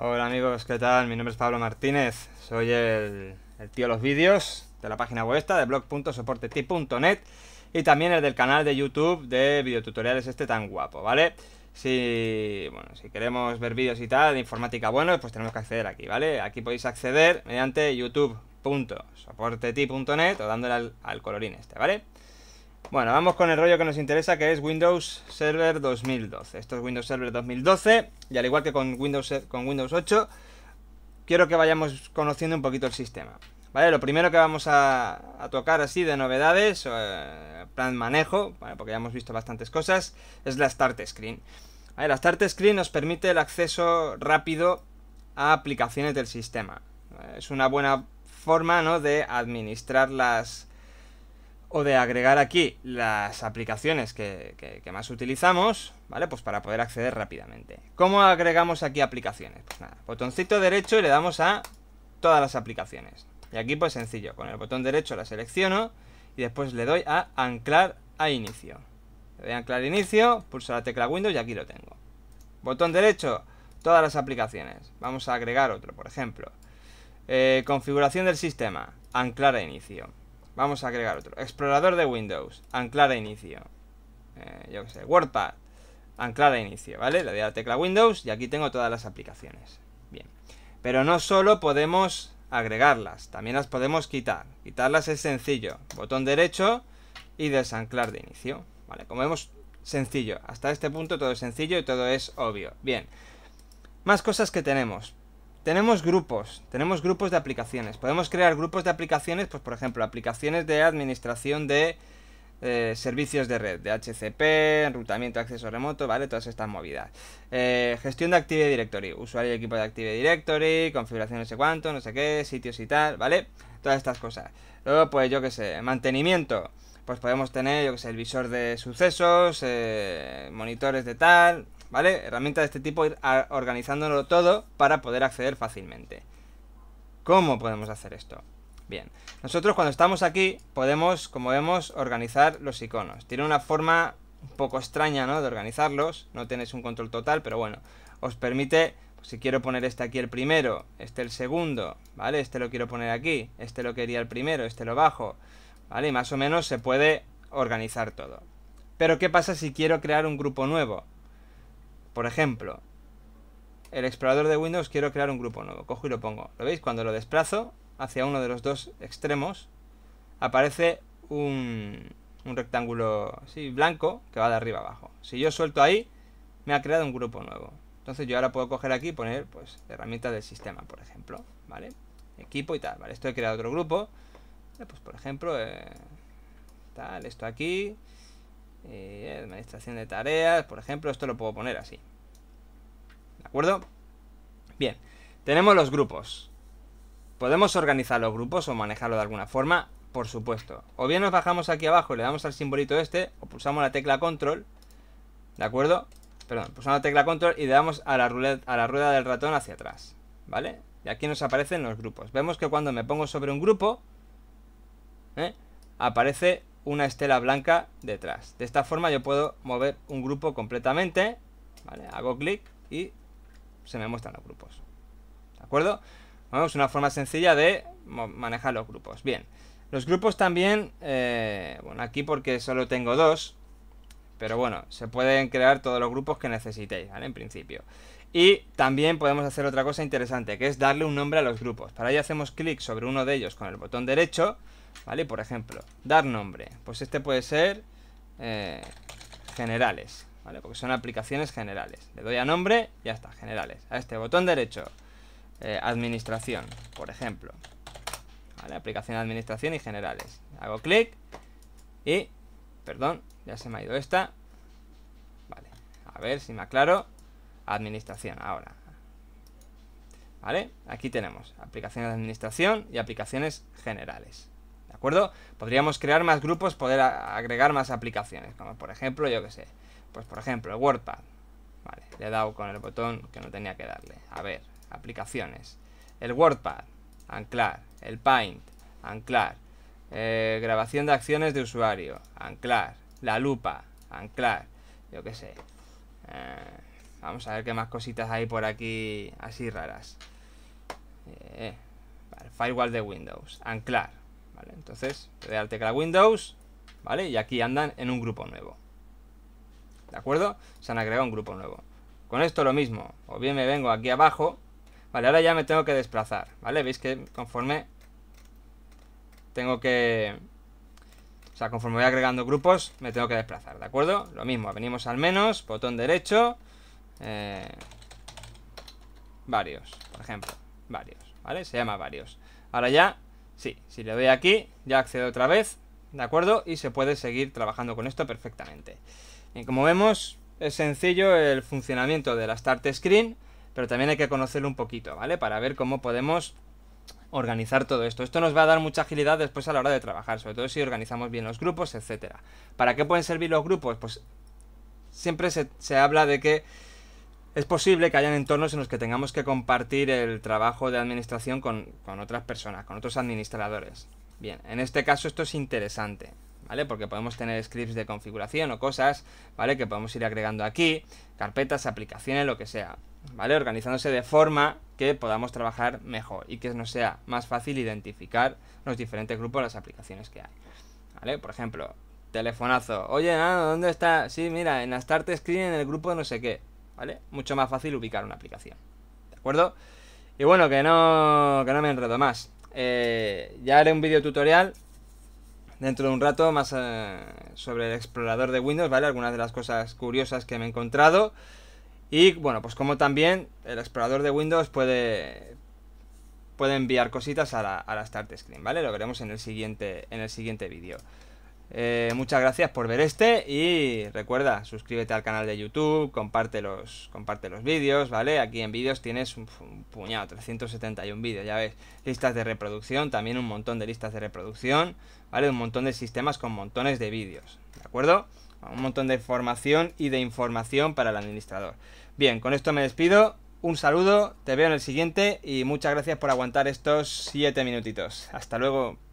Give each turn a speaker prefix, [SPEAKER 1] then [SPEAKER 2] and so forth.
[SPEAKER 1] Hola amigos, ¿qué tal? Mi nombre es Pablo Martínez, soy el, tío de los vídeos de la página web esta, de blog.soporteti.net y también el del canal de YouTube de videotutoriales este tan guapo, ¿vale? Si, bueno, si queremos ver vídeos y tal de informática bueno, pues tenemos que acceder aquí, ¿vale? Aquí podéis acceder mediante youtube.soporteti.net o dándole al colorín este, ¿vale? Bueno, vamos con el rollo que nos interesa, que es Windows Server 2012. Esto es Windows Server 2012, y al igual que con Windows, con Windows 8, quiero que vayamos conociendo un poquito el sistema. ¿Vale? Lo primero que vamos a, tocar así de novedades, eh, plan manejo, porque ya hemos visto bastantes cosas, es la Start Screen. La Start Screen nos permite el acceso rápido a aplicaciones del sistema. Es una buena forma ¿no? de administrar las de agregar aquí las aplicaciones que, más utilizamos, ¿vale? Pues para poder acceder rápidamente. ¿Cómo agregamos aquí aplicaciones? Pues nada, botoncito derecho y le damos a todas las aplicaciones. Y aquí pues sencillo, con el botón derecho la selecciono y después le doy a anclar a inicio. Le doy a anclar inicio, pulso la tecla Windows y aquí lo tengo. Botón derecho, todas las aplicaciones. Vamos a agregar otro, por ejemplo. Eh, configuración del sistema, anclar a inicio. Vamos a agregar otro. Explorador de Windows. Anclar a e inicio. Eh, yo qué sé. WordPad. Anclar a e inicio, ¿vale? Le doy a la tecla Windows y aquí tengo todas las aplicaciones. Bien. Pero no solo podemos agregarlas, también las podemos quitar. Quitarlas es sencillo. Botón derecho y desanclar de inicio. ¿Vale? Como vemos, sencillo. Hasta este punto todo es sencillo y todo es obvio. Bien. Más cosas que tenemos tenemos grupos, tenemos grupos de aplicaciones. Podemos crear grupos de aplicaciones, pues por ejemplo, aplicaciones de administración de eh, servicios de red, de HCP, enrutamiento, acceso remoto, ¿vale? Todas estas movidas. Eh, gestión de Active Directory, usuario y equipo de Active Directory, configuración no sé cuánto, no sé qué, sitios y tal, ¿vale? Todas estas cosas. Luego, pues yo qué sé, mantenimiento. Pues podemos tener, yo qué sé, el visor de sucesos, eh, monitores de tal, ¿vale? Herramienta de este tipo, ir organizándolo todo para poder acceder fácilmente. ¿Cómo podemos hacer esto? Bien, nosotros cuando estamos aquí podemos, como vemos, organizar los iconos. Tiene una forma un poco extraña, ¿no? De organizarlos, no tenéis un control total, pero bueno, os permite, pues, si quiero poner este aquí el primero, este el segundo, ¿vale? Este lo quiero poner aquí, este lo quería el primero, este lo bajo, ¿vale? Y más o menos se puede organizar todo. Pero ¿qué pasa si quiero crear un grupo nuevo? Por ejemplo, el explorador de Windows quiero crear un grupo nuevo. Cojo y lo pongo. ¿Lo veis? Cuando lo desplazo hacia uno de los dos extremos, aparece un, rectángulo sí, blanco que va de arriba abajo. Si yo suelto ahí, me ha creado un grupo nuevo. Entonces yo ahora puedo coger aquí y poner pues, herramientas del sistema, por ejemplo. ¿Vale? Equipo y tal. Esto he creado otro grupo. Eh, pues por ejemplo, eh, tal, esto aquí. Eh, administración de tareas, por ejemplo, esto lo puedo poner así. ¿De acuerdo? Bien, tenemos los grupos. ¿Podemos organizar los grupos o manejarlo de alguna forma? Por supuesto. O bien nos bajamos aquí abajo y le damos al simbolito este, o pulsamos la tecla control, ¿de acuerdo? Perdón, pulsamos la tecla control y le damos a la, a la rueda del ratón hacia atrás, ¿vale? Y aquí nos aparecen los grupos. Vemos que cuando me pongo sobre un grupo, ¿eh? aparece una estela blanca detrás. De esta forma yo puedo mover un grupo completamente, ¿vale? Hago clic y se me muestran los grupos. ¿De acuerdo? Vamos, una forma sencilla de manejar los grupos. Bien, los grupos también, eh, bueno, aquí porque solo tengo dos, pero bueno, se pueden crear todos los grupos que necesitéis, ¿vale? En principio. Y también podemos hacer otra cosa interesante, que es darle un nombre a los grupos. Para ello hacemos clic sobre uno de ellos con el botón derecho, ¿vale? Por ejemplo, dar nombre. Pues este puede ser eh, generales, porque son aplicaciones generales. Le doy a nombre, ya está, generales. A este botón derecho, eh, administración, por ejemplo. ¿Vale? Aplicación de administración y generales. Hago clic y, perdón, ya se me ha ido esta. Vale, a ver si me aclaro. Administración, ahora. ¿Vale? Aquí tenemos aplicaciones de administración y aplicaciones generales. ¿De acuerdo? Podríamos crear más grupos, poder agregar más aplicaciones, como por ejemplo, yo que sé, pues por ejemplo, el WordPad. Vale, le he dado con el botón que no tenía que darle. A ver, aplicaciones. El WordPad, anclar. El Paint, anclar. Eh, grabación de acciones de usuario, anclar. La lupa, anclar. Yo qué sé. Eh, vamos a ver qué más cositas hay por aquí así raras. Eh, firewall de Windows, anclar. Vale, entonces, le doy al tecla Windows, ¿vale? Y aquí andan en un grupo nuevo. ¿De acuerdo? Se han agregado un grupo nuevo. Con esto lo mismo. O bien me vengo aquí abajo. Vale, ahora ya me tengo que desplazar. ¿Vale? Veis que conforme tengo que... O sea, conforme voy agregando grupos, me tengo que desplazar. ¿De acuerdo? Lo mismo. Venimos al menos. Botón derecho. Eh, varios, por ejemplo. Varios. ¿Vale? Se llama varios. Ahora ya, sí, si le doy aquí, ya accedo otra vez. ¿De acuerdo? Y se puede seguir trabajando con esto perfectamente como vemos, es sencillo el funcionamiento de la Start Screen, pero también hay que conocerlo un poquito, ¿vale? Para ver cómo podemos organizar todo esto. Esto nos va a dar mucha agilidad después a la hora de trabajar, sobre todo si organizamos bien los grupos, etcétera. ¿Para qué pueden servir los grupos? Pues siempre se, habla de que es posible que hayan entornos en los que tengamos que compartir el trabajo de administración con, con otras personas, con otros administradores. Bien, en este caso esto es interesante. ¿vale? Porque podemos tener scripts de configuración o cosas, ¿vale? Que podemos ir agregando aquí, carpetas, aplicaciones, lo que sea, ¿vale? Organizándose de forma que podamos trabajar mejor y que nos sea más fácil identificar los diferentes grupos de las aplicaciones que hay, ¿vale? Por ejemplo, telefonazo. Oye, ¿dónde está? Sí, mira, en la Start Screen en el grupo no sé qué, ¿vale? Mucho más fácil ubicar una aplicación, ¿de acuerdo? Y bueno, que no, que no me enredo más. Eh, ya haré un vídeo tutorial dentro de un rato más eh, sobre el explorador de Windows, ¿vale? Algunas de las cosas curiosas que me he encontrado. Y bueno, pues como también el explorador de Windows puede, puede enviar cositas a la, Start Screen, ¿vale? Lo veremos en el siguiente, en el siguiente vídeo. Eh, muchas gracias por ver este y recuerda, suscríbete al canal de YouTube, comparte los, comparte los vídeos, ¿vale? Aquí en vídeos tienes un, un, puñado, 371 vídeos, ya ves, listas de reproducción, también un montón de listas de reproducción, ¿vale? Un montón de sistemas con montones de vídeos, ¿de acuerdo? Un montón de información y de información para el administrador. Bien, con esto me despido, un saludo, te veo en el siguiente y muchas gracias por aguantar estos 7 minutitos. Hasta luego.